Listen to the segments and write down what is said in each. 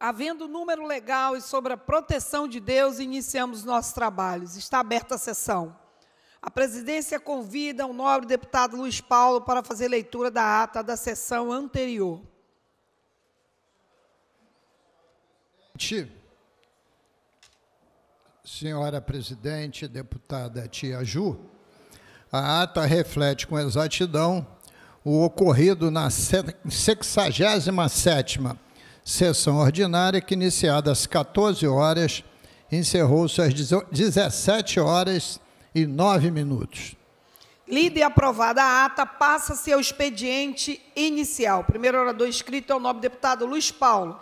havendo número legal e sobre a proteção de Deus, iniciamos nossos trabalhos. Está aberta a sessão. A presidência convida o nobre deputado Luiz Paulo para fazer leitura da ata da sessão anterior. Senhora presidente, deputada Tia Ju, a ata reflete com exatidão o ocorrido na 67ª sessão ordinária que, iniciada às 14 horas, encerrou-se às 17 horas e 9 minutos. Lida e aprovada a ata, passa-se ao expediente inicial. Primeiro orador inscrito é o nobre deputado Luiz Paulo.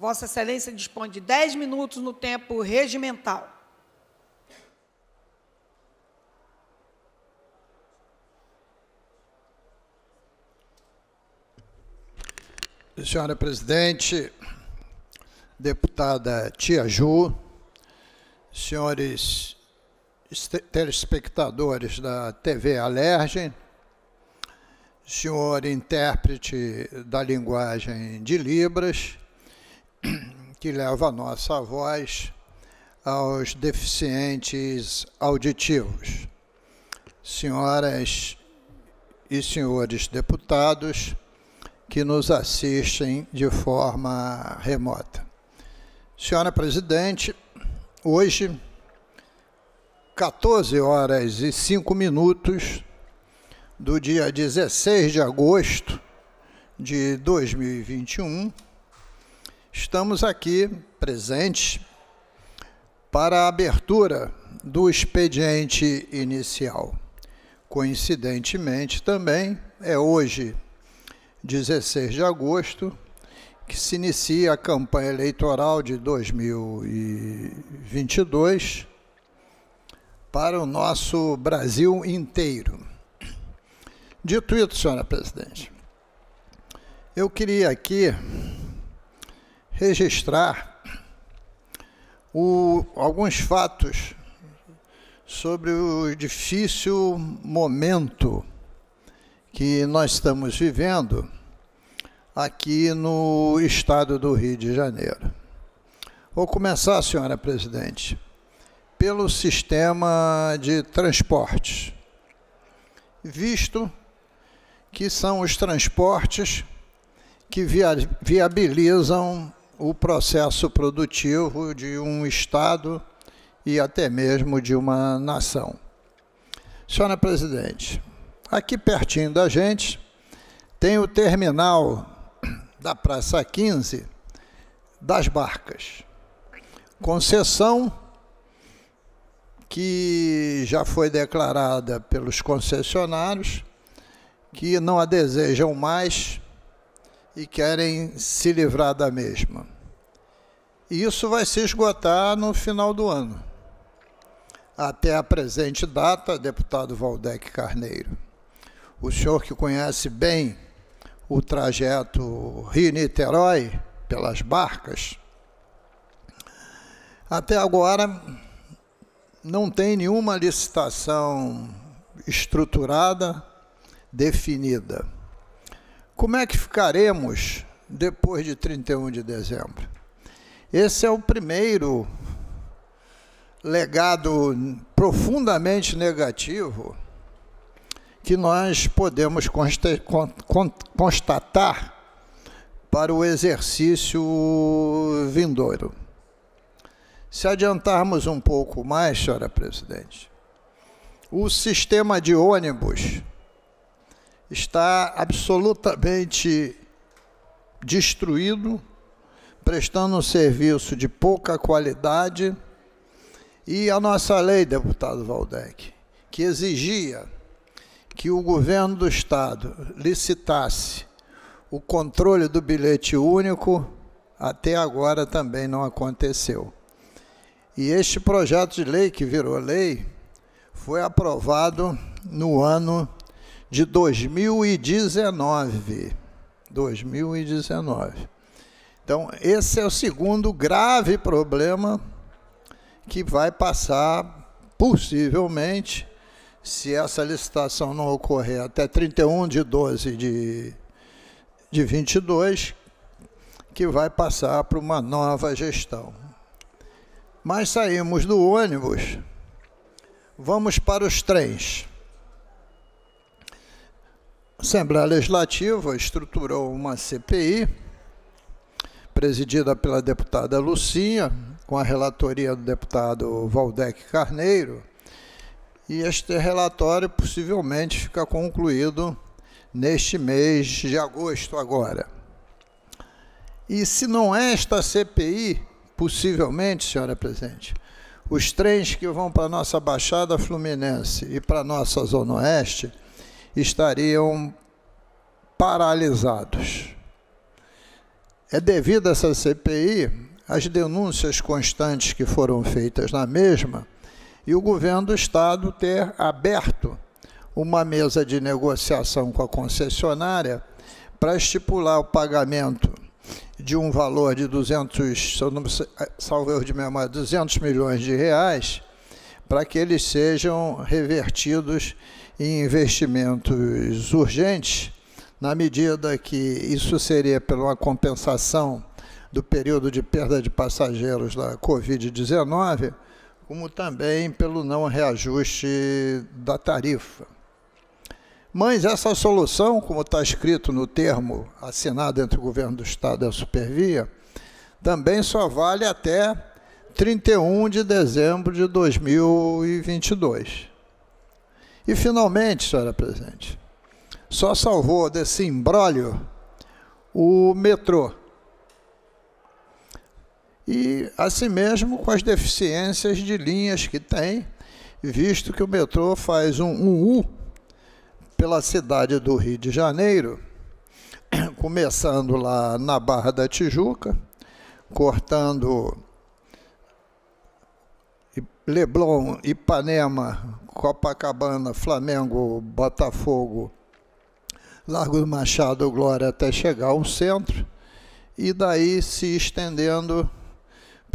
Vossa Excelência dispõe de 10 minutos no tempo regimental. Senhora Presidente, deputada Tia Ju, senhores telespectadores da TV Alerge, senhor intérprete da linguagem de Libras, que leva a nossa voz aos deficientes auditivos. Senhoras e senhores deputados, que nos assistem de forma remota. Senhora Presidente, hoje, 14 horas e 5 minutos do dia 16 de agosto de 2021, estamos aqui presentes para a abertura do expediente inicial. Coincidentemente, também é hoje 16 de agosto, que se inicia a campanha eleitoral de 2022 para o nosso Brasil inteiro. Dito isso, senhora presidente, eu queria aqui registrar o, alguns fatos sobre o difícil momento que nós estamos vivendo aqui no estado do Rio de Janeiro. Vou começar, senhora presidente, pelo sistema de transportes, visto que são os transportes que viabilizam o processo produtivo de um Estado e até mesmo de uma nação. Senhora Presidente, Aqui pertinho da gente tem o terminal da Praça 15 das barcas. Concessão que já foi declarada pelos concessionários que não a desejam mais e querem se livrar da mesma. E isso vai se esgotar no final do ano. Até a presente data, deputado Valdec Carneiro o senhor que conhece bem o trajeto Rio-Niterói pelas barcas, até agora não tem nenhuma licitação estruturada, definida. Como é que ficaremos depois de 31 de dezembro? Esse é o primeiro legado profundamente negativo que nós podemos constatar para o exercício vindouro. Se adiantarmos um pouco mais, senhora presidente, o sistema de ônibus está absolutamente destruído, prestando um serviço de pouca qualidade. E a nossa lei, deputado Valdec, que exigia que o governo do Estado licitasse o controle do bilhete único, até agora também não aconteceu. E este projeto de lei, que virou lei, foi aprovado no ano de 2019. 2019. Então, esse é o segundo grave problema que vai passar, possivelmente, se essa licitação não ocorrer até 31 de 12 de, de 22, que vai passar para uma nova gestão. Mas saímos do ônibus, vamos para os trens. A Assembleia Legislativa estruturou uma CPI, presidida pela deputada Lucinha, com a relatoria do deputado Valdec Carneiro, e este relatório possivelmente fica concluído neste mês de agosto agora. E se não é esta CPI, possivelmente, senhora presidente, os trens que vão para a nossa Baixada Fluminense e para a nossa Zona Oeste estariam paralisados. É devido a essa CPI, as denúncias constantes que foram feitas na mesma, e o governo do estado ter aberto uma mesa de negociação com a concessionária para estipular o pagamento de um valor de 200, se eu não salvo de memória, 200 milhões de reais, para que eles sejam revertidos em investimentos urgentes, na medida que isso seria pela compensação do período de perda de passageiros da Covid-19 como também pelo não reajuste da tarifa. Mas essa solução, como está escrito no termo assinado entre o governo do Estado e a Supervia, também só vale até 31 de dezembro de 2022. E finalmente, senhora presidente, só salvou desse imbróglio o metrô e, assim mesmo, com as deficiências de linhas que tem, visto que o metrô faz um, um U pela cidade do Rio de Janeiro, começando lá na Barra da Tijuca, cortando Leblon, Ipanema, Copacabana, Flamengo, Botafogo, Largo do Machado, Glória, até chegar ao centro, e daí se estendendo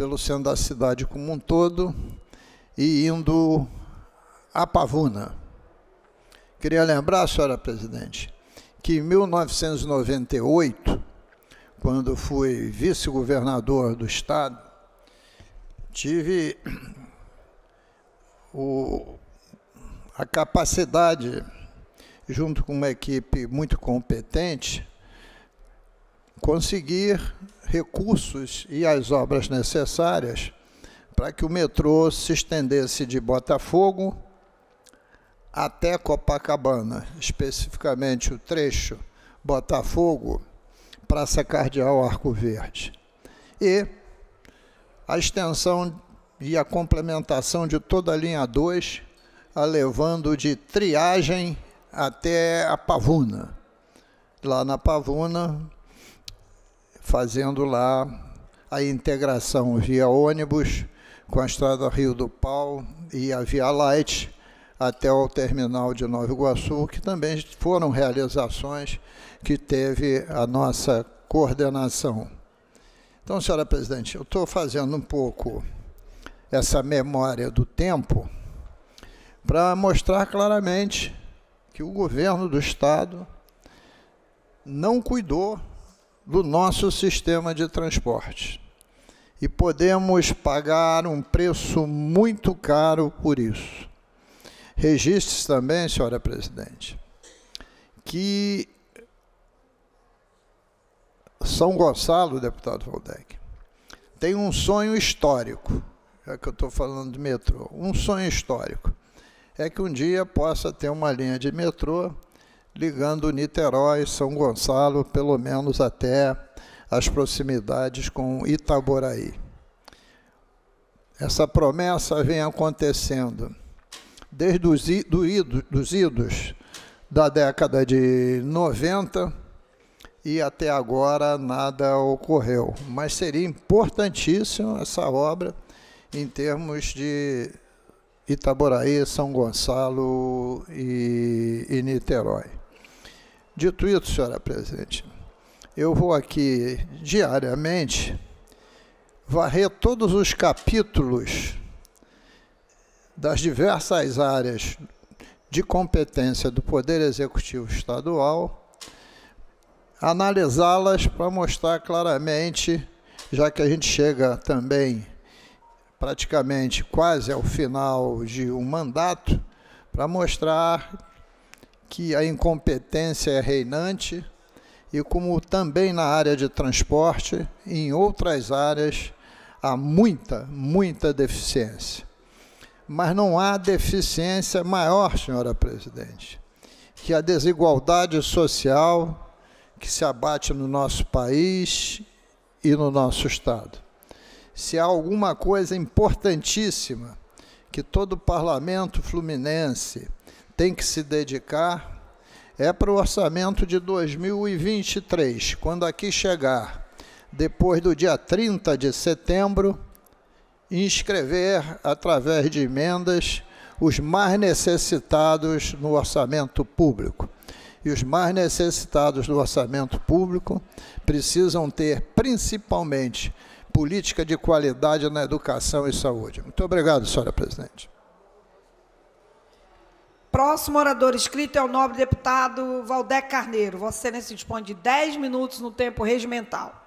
pelo centro da cidade como um todo e indo a Pavuna. Queria lembrar, senhora presidente, que em 1998, quando fui vice-governador do Estado, tive o, a capacidade, junto com uma equipe muito competente, conseguir recursos e as obras necessárias para que o metrô se estendesse de Botafogo até Copacabana, especificamente o trecho Botafogo, Praça Cardeal Arco Verde. E a extensão e a complementação de toda a linha 2, a levando de triagem até a Pavuna. Lá na Pavuna, fazendo lá a integração via ônibus com a estrada Rio do Pau e a Via Light até o terminal de Nova Iguaçu, que também foram realizações que teve a nossa coordenação. Então, senhora presidente, eu estou fazendo um pouco essa memória do tempo para mostrar claramente que o governo do Estado não cuidou do nosso sistema de transporte. E podemos pagar um preço muito caro por isso. Registre-se também, senhora presidente, que São Gonçalo, deputado Valdec, tem um sonho histórico, já é que eu estou falando de metrô, um sonho histórico, é que um dia possa ter uma linha de metrô ligando Niterói, São Gonçalo, pelo menos até as proximidades com Itaboraí. Essa promessa vem acontecendo desde os idos, dos idos da década de 90 e até agora nada ocorreu. Mas seria importantíssima essa obra em termos de Itaboraí, São Gonçalo e, e Niterói. Dito isso, senhora presidente, eu vou aqui diariamente varrer todos os capítulos das diversas áreas de competência do Poder Executivo Estadual, analisá-las para mostrar claramente, já que a gente chega também praticamente quase ao final de um mandato, para mostrar que a incompetência é reinante e como também na área de transporte e em outras áreas há muita, muita deficiência. Mas não há deficiência maior, senhora presidente, que a desigualdade social que se abate no nosso país e no nosso Estado. Se há alguma coisa importantíssima que todo o parlamento fluminense, tem que se dedicar é para o orçamento de 2023. Quando aqui chegar, depois do dia 30 de setembro, inscrever através de emendas os mais necessitados no orçamento público. E os mais necessitados do orçamento público precisam ter principalmente política de qualidade na educação e saúde. Muito obrigado, senhora presidente. Próximo orador escrito é o nobre deputado Valdec Carneiro. Vossa Excelência dispõe de 10 minutos no tempo regimental.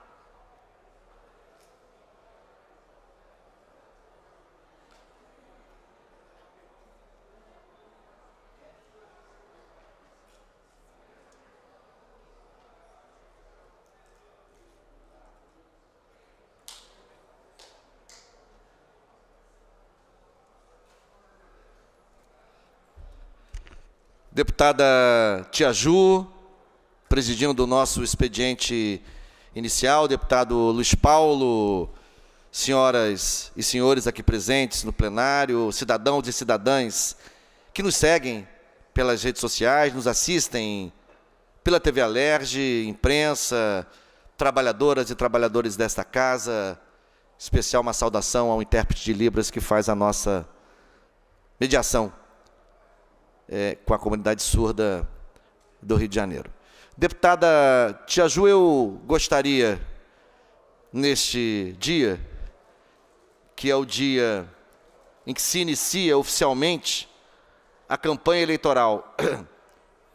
Deputada Tiaju, presidindo o nosso expediente inicial, deputado Luiz Paulo, senhoras e senhores aqui presentes no plenário, cidadãos e cidadãs que nos seguem pelas redes sociais, nos assistem pela TV Alerge, imprensa, trabalhadoras e trabalhadores desta casa, especial uma saudação ao intérprete de Libras que faz a nossa mediação é, com a comunidade surda do Rio de Janeiro. Deputada Tiaju, eu gostaria, neste dia, que é o dia em que se inicia oficialmente a campanha eleitoral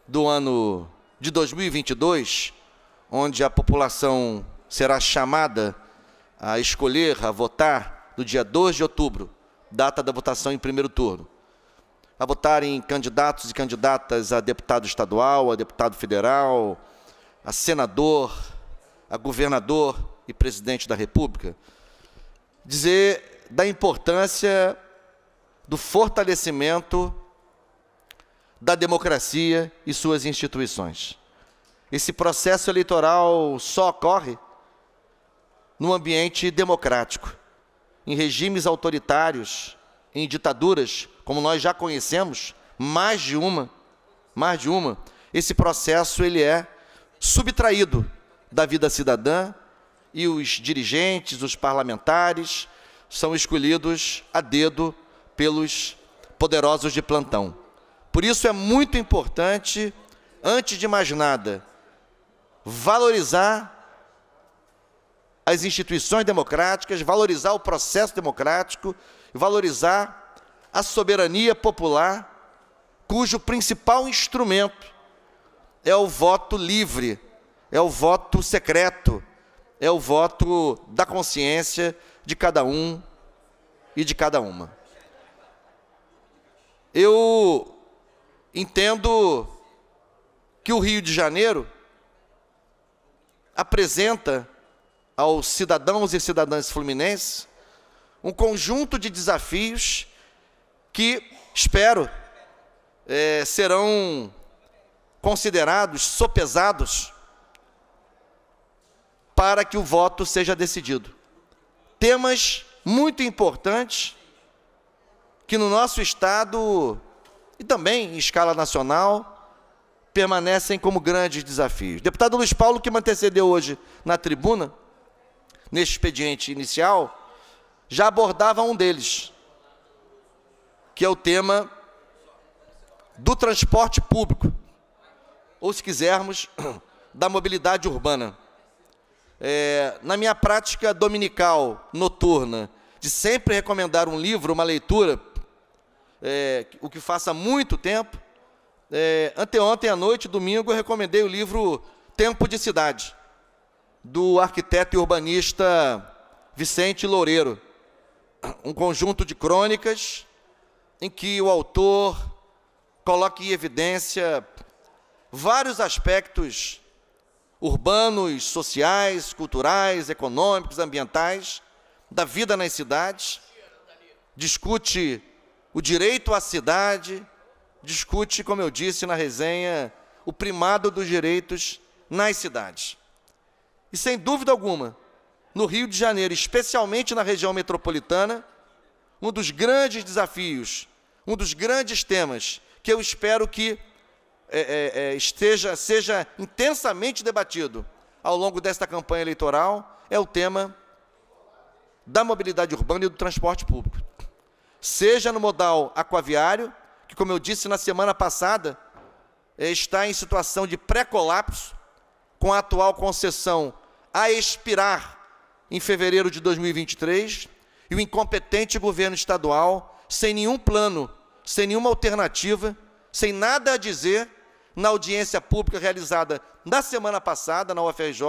do ano de 2022, onde a população será chamada a escolher, a votar, no dia 2 de outubro, data da votação em primeiro turno a votarem candidatos e candidatas a deputado estadual, a deputado federal, a senador, a governador e presidente da República, dizer da importância do fortalecimento da democracia e suas instituições. Esse processo eleitoral só ocorre num ambiente democrático. Em regimes autoritários, em ditaduras, como nós já conhecemos, mais de uma, mais de uma, esse processo ele é subtraído da vida cidadã e os dirigentes, os parlamentares são escolhidos a dedo pelos poderosos de plantão. Por isso é muito importante, antes de mais nada, valorizar as instituições democráticas, valorizar o processo democrático, valorizar a soberania popular, cujo principal instrumento é o voto livre, é o voto secreto, é o voto da consciência de cada um e de cada uma. Eu entendo que o Rio de Janeiro apresenta aos cidadãos e cidadãs fluminenses um conjunto de desafios que espero é, serão considerados, sopesados, para que o voto seja decidido. Temas muito importantes que no nosso Estado e também em escala nacional permanecem como grandes desafios. Deputado Luiz Paulo, que me antecedeu hoje na tribuna, neste expediente inicial, já abordava um deles, que é o tema do transporte público, ou se quisermos, da mobilidade urbana. É, na minha prática dominical, noturna, de sempre recomendar um livro, uma leitura, é, o que faça muito tempo, é, anteontem à noite, domingo, eu recomendei o livro Tempo de Cidade, do arquiteto e urbanista Vicente Loureiro um conjunto de crônicas em que o autor coloca em evidência vários aspectos urbanos, sociais, culturais, econômicos, ambientais da vida nas cidades, discute o direito à cidade, discute, como eu disse na resenha, o primado dos direitos nas cidades. E sem dúvida alguma, no Rio de Janeiro, especialmente na região metropolitana, um dos grandes desafios, um dos grandes temas que eu espero que é, é, é, esteja, seja intensamente debatido ao longo desta campanha eleitoral é o tema da mobilidade urbana e do transporte público. Seja no modal aquaviário, que, como eu disse na semana passada, é, está em situação de pré-colapso, com a atual concessão a expirar em fevereiro de 2023 e o incompetente governo estadual, sem nenhum plano, sem nenhuma alternativa, sem nada a dizer, na audiência pública realizada na semana passada, na UFRJ,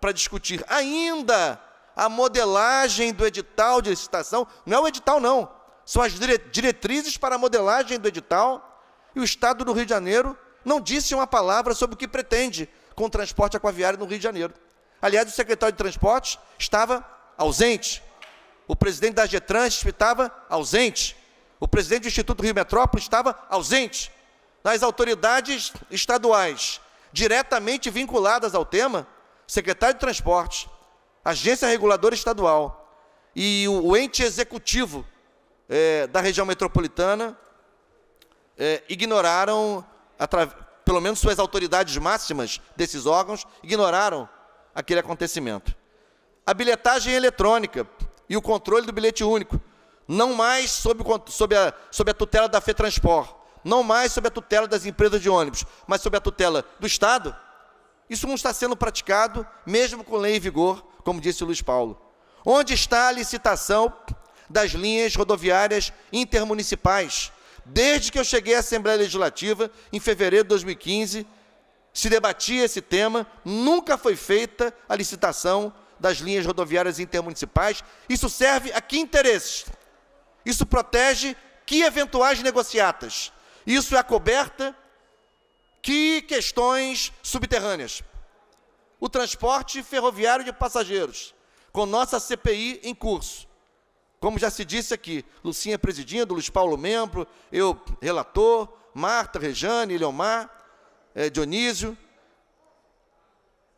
para discutir ainda a modelagem do edital de licitação. Não é o edital, não. São as diretrizes para a modelagem do edital. E o Estado do Rio de Janeiro não disse uma palavra sobre o que pretende com o transporte aquaviário no Rio de Janeiro. Aliás, o secretário de Transportes estava ausente. O presidente da Getrans estava ausente. O presidente do Instituto Rio Metrópole estava ausente. Nas autoridades estaduais diretamente vinculadas ao tema, secretário de Transportes, agência reguladora estadual e o, ente executivo é, da região metropolitana é, ignoraram, pelo menos suas autoridades máximas desses órgãos, ignoraram aquele acontecimento. A bilhetagem eletrônica e o controle do bilhete único, não mais sob, sob, a, sob a tutela da FETransport, não mais sob a tutela das empresas de ônibus, mas sob a tutela do Estado, isso não está sendo praticado, mesmo com lei em vigor, como disse o Luiz Paulo. Onde está a licitação das linhas rodoviárias intermunicipais? Desde que eu cheguei à Assembleia Legislativa, em fevereiro de 2015, se debatia esse tema, nunca foi feita a licitação das linhas rodoviárias intermunicipais. Isso serve a que interesses? Isso protege que eventuais negociatas? Isso é a coberta que questões subterrâneas? O transporte ferroviário de passageiros, com nossa CPI em curso. Como já se disse aqui, Lucinha é presidindo, Luiz Paulo membro, eu relator, Marta, Rejane, Leomar é, Dionísio.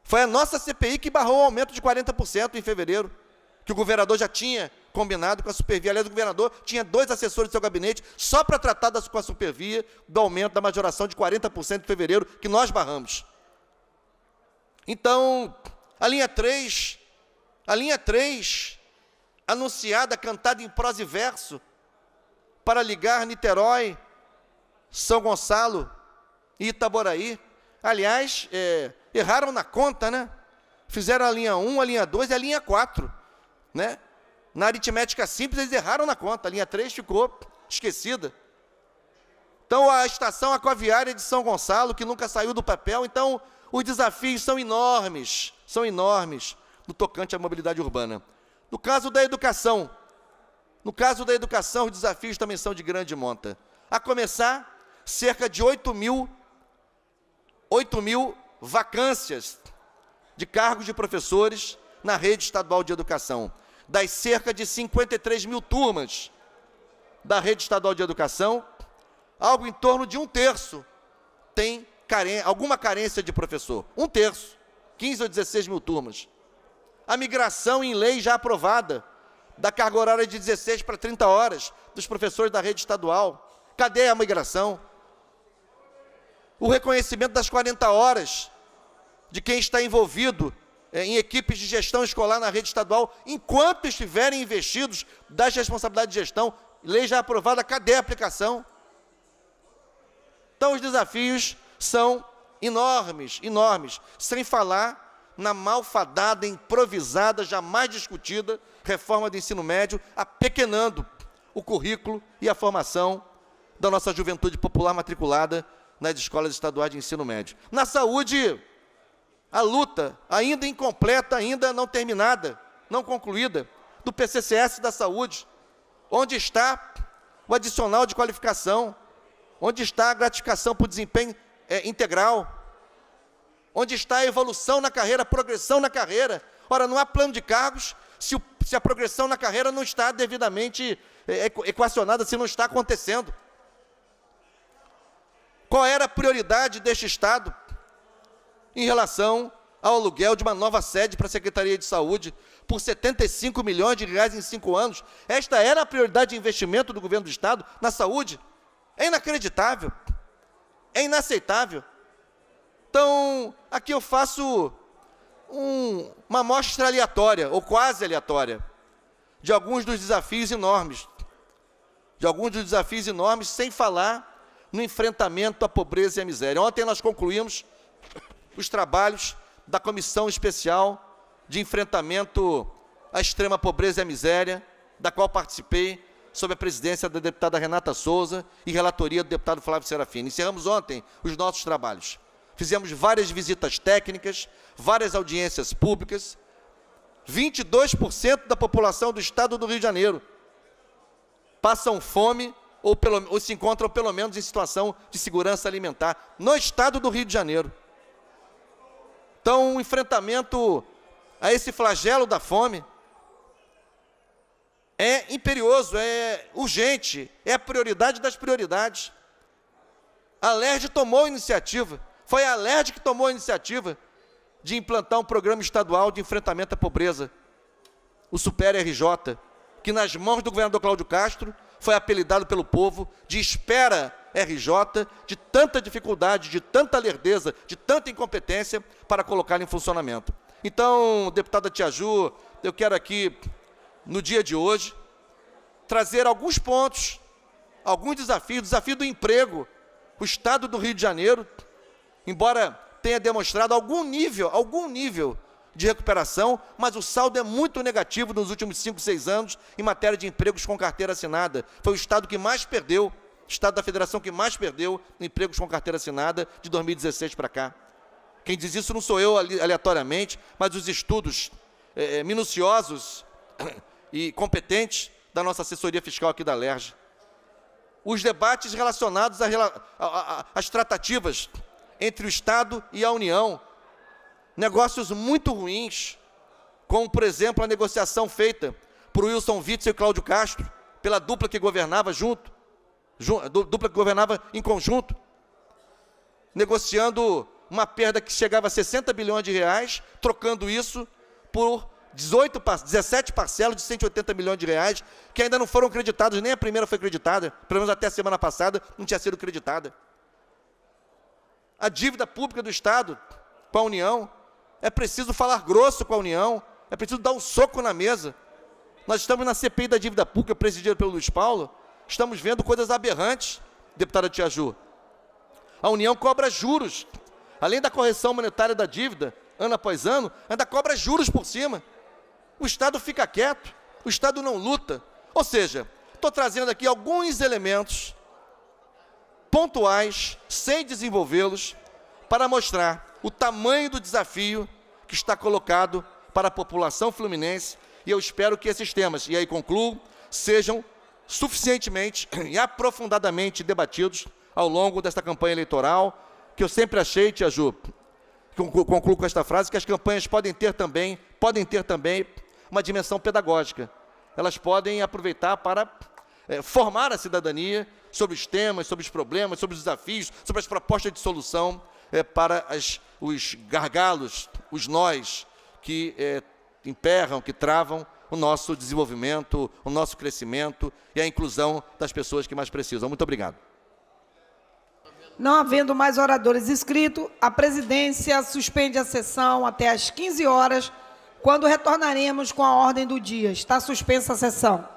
Foi a nossa CPI que barrou o aumento de 40% em fevereiro, que o governador já tinha combinado com a Supervia. Aliás, o governador tinha dois assessores do seu gabinete só para tratar das, com a Supervia do aumento da majoração de 40% em fevereiro, que nós barramos. Então, a linha 3, a linha 3, anunciada, cantada em prosa e verso, para ligar Niterói, São Gonçalo e Itaboraí. Aliás, é, erraram na conta, né? Fizeram a linha 1, a linha 2 e a linha 4. Né? Na aritmética simples, eles erraram na conta. A linha 3 ficou esquecida. Então, a estação aquaviária de São Gonçalo, que nunca saiu do papel, então os desafios são enormes, são enormes no tocante à mobilidade urbana. No caso da educação, no caso da educação, os desafios também são de grande monta. A começar, cerca de 8 mil 8 mil vacâncias de cargos de professores na rede estadual de educação. Das cerca de 53 mil turmas da rede estadual de educação, algo em torno de um terço tem alguma carência de professor. Um terço, 15 ou 16 mil turmas. A migração em lei já aprovada da carga horária de 16 para 30 horas dos professores da rede estadual. Cadê a migração? o reconhecimento das 40 horas de quem está envolvido é, em equipes de gestão escolar na rede estadual, enquanto estiverem investidos das responsabilidades de gestão, lei já aprovada, cadê a aplicação? Então, os desafios são enormes, enormes, sem falar na malfadada, improvisada, jamais discutida reforma do ensino médio, apequenando o currículo e a formação da nossa juventude popular matriculada nas escolas estaduais de ensino médio. Na saúde, a luta ainda incompleta, ainda não terminada, não concluída, do PCCS da saúde. Onde está o adicional de qualificação? Onde está a gratificação por desempenho é, integral? Onde está a evolução na carreira, a progressão na carreira? Ora, não há plano de cargos se, o, se a progressão na carreira não está devidamente é, é, equacionada, se não está acontecendo. Qual era a prioridade deste Estado em relação ao aluguel de uma nova sede para a Secretaria de Saúde por 75 milhões de reais em cinco anos? Esta era a prioridade de investimento do governo do Estado na saúde? É inacreditável. É inaceitável. Então, aqui eu faço um, uma amostra aleatória, ou quase aleatória, de alguns dos desafios enormes. De alguns dos desafios enormes, sem falar no enfrentamento à pobreza e à miséria. Ontem nós concluímos os trabalhos da Comissão Especial de Enfrentamento à Extrema Pobreza e à Miséria, da qual participei, sob a presidência da deputada Renata Souza e relatoria do deputado Flávio Serafini. Encerramos ontem os nossos trabalhos. Fizemos várias visitas técnicas, várias audiências públicas. 22% da população do estado do Rio de Janeiro passam fome ou, pelo, ou se encontram pelo menos em situação de segurança alimentar no estado do Rio de Janeiro. Então, o um enfrentamento a esse flagelo da fome é imperioso, é urgente, é a prioridade das prioridades. A LERD tomou a iniciativa, foi a LERD que tomou a iniciativa de implantar um programa estadual de enfrentamento à pobreza, o Super RJ, que nas mãos do governador Cláudio Castro foi apelidado pelo povo de espera RJ, de tanta dificuldade, de tanta lerdeza, de tanta incompetência para colocar em funcionamento. Então, deputada Tia Ju, eu quero aqui, no dia de hoje, trazer alguns pontos, alguns desafios, desafio do emprego. O Estado do Rio de Janeiro, embora tenha demonstrado algum nível, algum nível de recuperação, mas o saldo é muito negativo nos últimos 5, 6 anos em matéria de empregos com carteira assinada. Foi o Estado que mais perdeu, Estado da Federação que mais perdeu empregos com carteira assinada de 2016 para cá. Quem diz isso não sou eu aleatoriamente, mas os estudos é, minuciosos e competentes da nossa assessoria fiscal aqui da LERJ. Os debates relacionados às tratativas entre o Estado e a União negócios muito ruins, como por exemplo a negociação feita por Wilson Witzel e Cláudio Castro, pela dupla que governava junto, dupla que governava em conjunto, negociando uma perda que chegava a 60 bilhões de reais, trocando isso por 18, 17 parcelas de 180 milhões de reais, que ainda não foram creditados, nem a primeira foi creditada, pelo menos até a semana passada não tinha sido creditada. A dívida pública do Estado com a União, é preciso falar grosso com a União. É preciso dar um soco na mesa. Nós estamos na CPI da dívida pública, presidida pelo Luiz Paulo. Estamos vendo coisas aberrantes, deputada Tiaju. A União cobra juros. Além da correção monetária da dívida, ano após ano, ainda cobra juros por cima. O Estado fica quieto, o Estado não luta. Ou seja, estou trazendo aqui alguns elementos pontuais, sem desenvolvê-los, para mostrar o tamanho do desafio que está colocado para a população fluminense e eu espero que esses temas, e aí concluo, sejam suficientemente e aprofundadamente debatidos ao longo desta campanha eleitoral, que eu sempre achei, Tia Ju, concluo com esta frase, que as campanhas podem ter também, podem ter também uma dimensão pedagógica. Elas podem aproveitar para é, formar a cidadania sobre os temas, sobre os problemas, sobre os desafios, sobre as propostas de solução é, para as os gargalos, os nós que é, emperram, que travam o nosso desenvolvimento, o nosso crescimento e a inclusão das pessoas que mais precisam. Muito obrigado. Não havendo mais oradores inscritos, a presidência suspende a sessão até às 15 horas, quando retornaremos com a ordem do dia. Está suspensa a sessão.